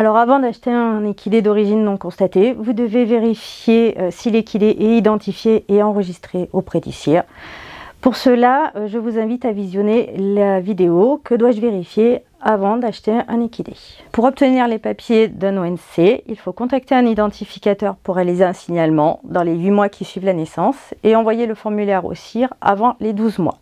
Alors avant d'acheter un équidé d'origine non constatée, vous devez vérifier euh, si l'équidé est identifié et enregistré auprès CIR. Pour cela, euh, je vous invite à visionner la vidéo Que dois-je vérifier avant d'acheter un équidé. Pour obtenir les papiers d'un ONC, il faut contacter un identificateur pour réaliser un signalement dans les 8 mois qui suivent la naissance et envoyer le formulaire au CIR avant les 12 mois.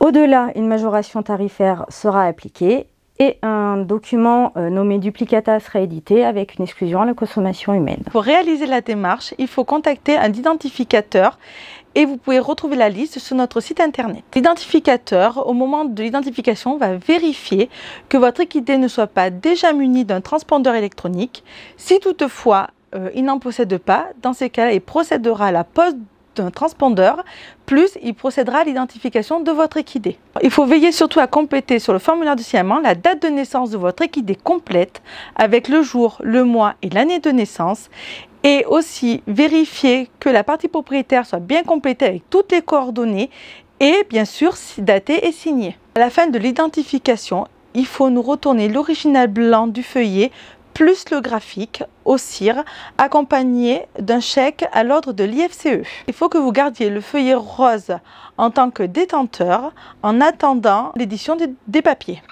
Au-delà, une majoration tarifaire sera appliquée et un document euh, nommé Duplicata sera édité avec une exclusion à la consommation humaine. Pour réaliser la démarche, il faut contacter un identificateur et vous pouvez retrouver la liste sur notre site internet. L'identificateur, au moment de l'identification, va vérifier que votre équité ne soit pas déjà muni d'un transpondeur électronique. Si toutefois euh, il n'en possède pas, dans ces cas-là, il procédera à la pose d'un transpondeur, plus il procédera à l'identification de votre équidé. Il faut veiller surtout à compléter sur le formulaire de signalement la date de naissance de votre équidé complète avec le jour, le mois et l'année de naissance et aussi vérifier que la partie propriétaire soit bien complétée avec toutes les coordonnées et bien sûr datée et signée. À la fin de l'identification, il faut nous retourner l'original blanc du feuillet plus le graphique au cire accompagné d'un chèque à l'ordre de l'IFCE. Il faut que vous gardiez le feuillet rose en tant que détenteur en attendant l'édition des papiers.